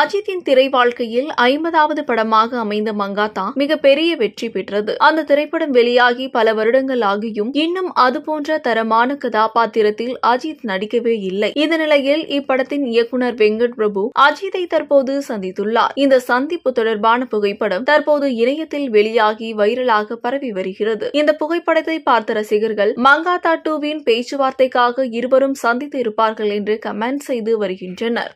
அஜித்தின் திரை வாழ்க்கையில் ஐம்பதாவது படமாக அமைந்த மங்காத்தா மிகப்பெரிய வெற்றி பெற்றது அந்த திரைப்படம் வெளியாகி பல வருடங்கள் ஆகியும் இன்னும் அதுபோன்ற தரமான கதாபாத்திரத்தில் அஜித் நடிக்கவே இல்லை இந்த நிலையில் இப்படத்தின் இயக்குனர் வெங்கட் பிரபு அஜித்தை தற்போது சந்தித்துள்ளார் இந்த சந்திப்பு தொடர்பான புகைப்படம் தற்போது இணையத்தில் வெளியாகி வைரலாக பரவி வருகிறது இந்த புகைப்படத்தை பார்த்த ரசிகர்கள் மங்காத்தா டூவின் பேச்சுவார்த்தைக்காக இருவரும் சந்தித்து இருப்பார்கள் என்று கமெண்ட் செய்து வருகின்றனர்